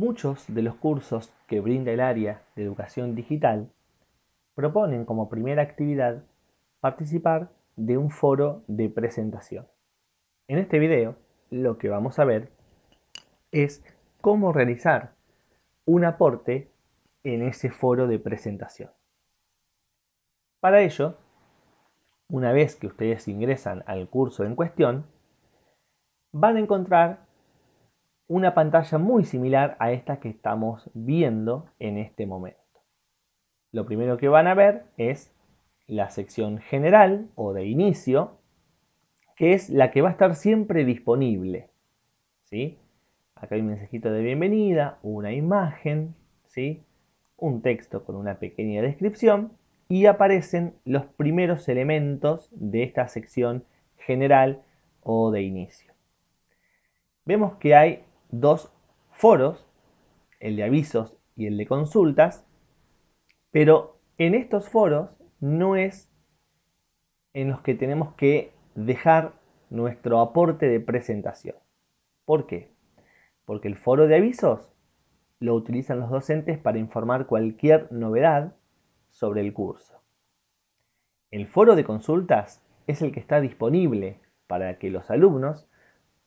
Muchos de los cursos que brinda el área de educación digital proponen como primera actividad participar de un foro de presentación. En este video lo que vamos a ver es cómo realizar un aporte en ese foro de presentación. Para ello, una vez que ustedes ingresan al curso en cuestión, van a encontrar una pantalla muy similar a esta que estamos viendo en este momento. Lo primero que van a ver es la sección general o de inicio, que es la que va a estar siempre disponible. ¿sí? Acá hay un mensajito de bienvenida, una imagen, ¿sí? un texto con una pequeña descripción y aparecen los primeros elementos de esta sección general o de inicio. Vemos que hay dos foros, el de avisos y el de consultas, pero en estos foros no es en los que tenemos que dejar nuestro aporte de presentación. ¿Por qué? Porque el foro de avisos lo utilizan los docentes para informar cualquier novedad sobre el curso. El foro de consultas es el que está disponible para que los alumnos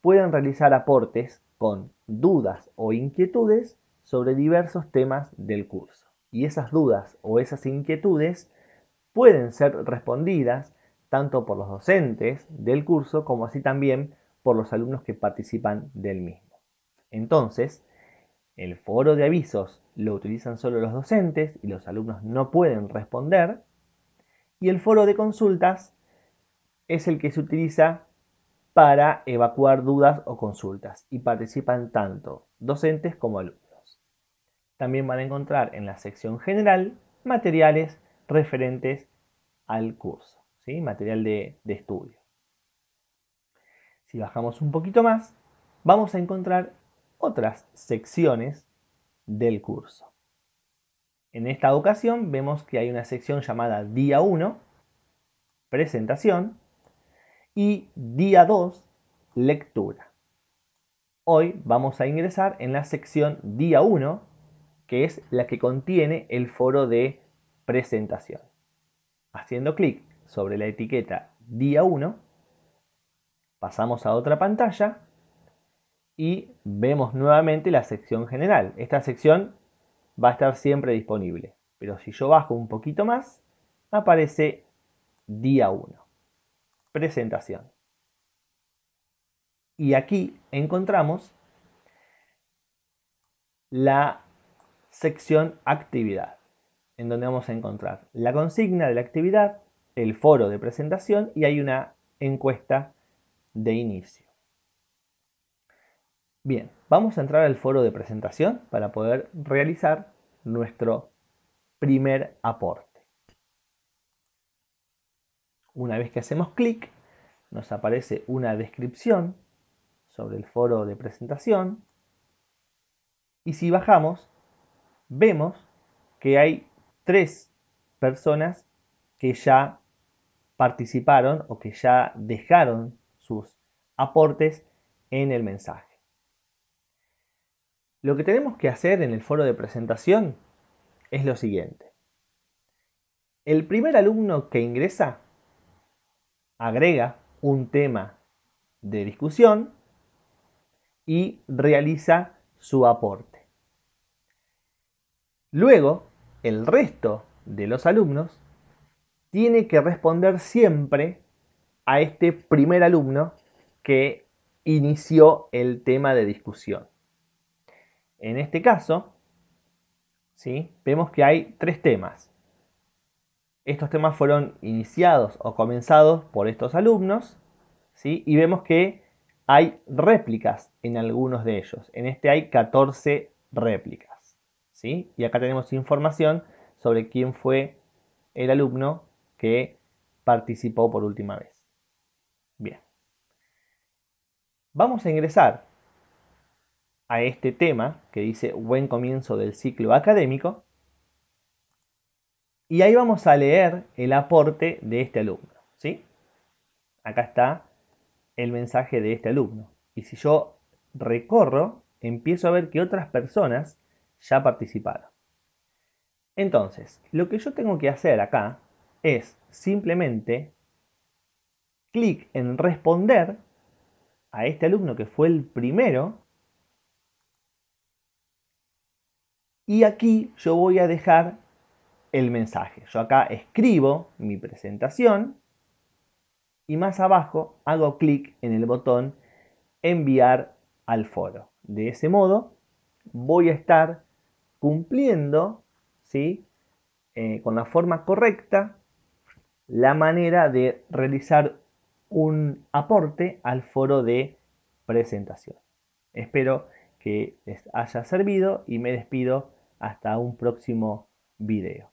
Pueden realizar aportes con dudas o inquietudes sobre diversos temas del curso. Y esas dudas o esas inquietudes pueden ser respondidas tanto por los docentes del curso como así también por los alumnos que participan del mismo. Entonces, el foro de avisos lo utilizan solo los docentes y los alumnos no pueden responder. Y el foro de consultas es el que se utiliza para evacuar dudas o consultas y participan tanto docentes como alumnos. También van a encontrar en la sección general materiales referentes al curso, ¿sí? material de, de estudio. Si bajamos un poquito más, vamos a encontrar otras secciones del curso. En esta ocasión vemos que hay una sección llamada Día 1, Presentación, y día 2, lectura. Hoy vamos a ingresar en la sección día 1, que es la que contiene el foro de presentación. Haciendo clic sobre la etiqueta día 1, pasamos a otra pantalla y vemos nuevamente la sección general. Esta sección va a estar siempre disponible, pero si yo bajo un poquito más, aparece día 1 presentación. Y aquí encontramos la sección actividad, en donde vamos a encontrar la consigna de la actividad, el foro de presentación y hay una encuesta de inicio. Bien, vamos a entrar al foro de presentación para poder realizar nuestro primer aporte. Una vez que hacemos clic, nos aparece una descripción sobre el foro de presentación. Y si bajamos, vemos que hay tres personas que ya participaron o que ya dejaron sus aportes en el mensaje. Lo que tenemos que hacer en el foro de presentación es lo siguiente. El primer alumno que ingresa agrega un tema de discusión y realiza su aporte. Luego, el resto de los alumnos tiene que responder siempre a este primer alumno que inició el tema de discusión. En este caso, ¿sí? vemos que hay tres temas estos temas fueron iniciados o comenzados por estos alumnos, ¿sí? y vemos que hay réplicas en algunos de ellos. En este hay 14 réplicas. ¿sí? Y acá tenemos información sobre quién fue el alumno que participó por última vez. Bien. Vamos a ingresar a este tema que dice buen comienzo del ciclo académico y ahí vamos a leer el aporte de este alumno. ¿sí? Acá está el mensaje de este alumno. Y si yo recorro, empiezo a ver que otras personas ya participaron. Entonces, lo que yo tengo que hacer acá es simplemente clic en responder a este alumno que fue el primero. Y aquí yo voy a dejar el mensaje. Yo acá escribo mi presentación y más abajo hago clic en el botón enviar al foro. De ese modo voy a estar cumpliendo ¿sí? Eh, con la forma correcta la manera de realizar un aporte al foro de presentación. Espero que les haya servido y me despido hasta un próximo video.